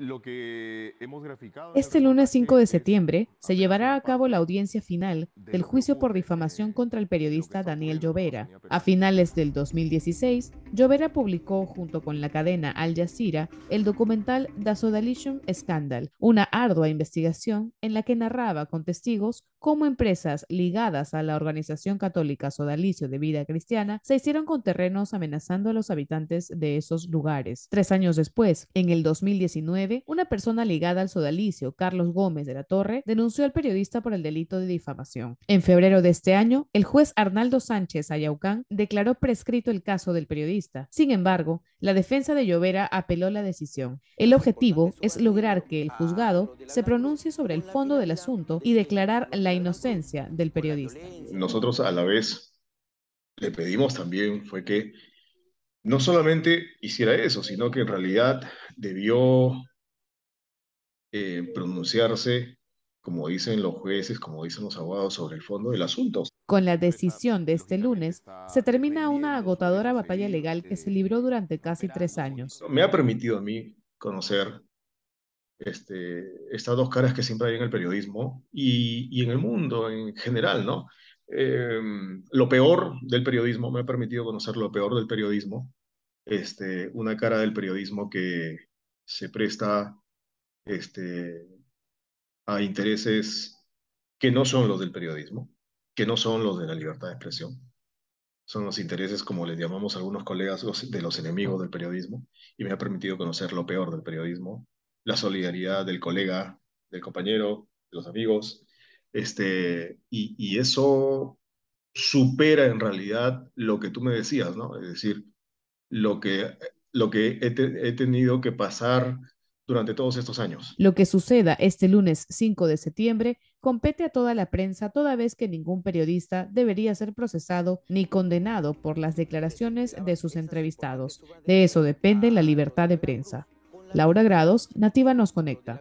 lo que hemos graficado este lunes 5 de septiembre se llevará a cabo la audiencia final del juicio por difamación contra el periodista Daniel Llovera. A finales del 2016, Llovera publicó junto con la cadena Al Jazeera el documental The Sodalition Scandal, una ardua investigación en la que narraba con testigos cómo empresas ligadas a la organización católica Sodalicio de Vida Cristiana se hicieron con terrenos amenazando a los habitantes de esos lugares. Tres años después, en el 2019, una persona ligada al sodalicio, Carlos Gómez de la Torre, denunció al periodista por el delito de difamación. En febrero de este año, el juez Arnaldo Sánchez Ayaucán declaró prescrito el caso del periodista. Sin embargo, la defensa de Llovera apeló la decisión. El objetivo es lograr que el juzgado se pronuncie sobre el fondo del asunto y declarar la inocencia del periodista. Nosotros a la vez le pedimos también fue que no solamente hiciera eso, sino que en realidad debió eh, pronunciarse, como dicen los jueces, como dicen los abogados, sobre el fondo del asunto. Con la decisión de este lunes, se termina una agotadora batalla legal que se libró durante casi tres años. Me ha permitido a mí conocer este, estas dos caras que siempre hay en el periodismo y, en el mundo en general, ¿no? Em, lo peor del periodismo, me ha permitido conocer lo peor del periodismo, este, una cara del periodismo que se presta este, a intereses que no son los del periodismo, que no son los de la libertad de expresión. Son los intereses, como les llamamos a algunos colegas, de los enemigos del periodismo, y me ha permitido conocer lo peor del periodismo, la solidaridad del colega, del compañero, de los amigos, este, y, eso supera en realidad lo que tú me decías, ¿no? Es decir, lo que, lo que he tenido que pasar durante todos estos años. Lo que suceda este lunes 5 de septiembre compete a toda la prensa toda vez que ningún periodista debería ser procesado ni condenado por las declaraciones de sus entrevistados. De eso depende la libertad de prensa. Laura Grados, Nativa nos conecta.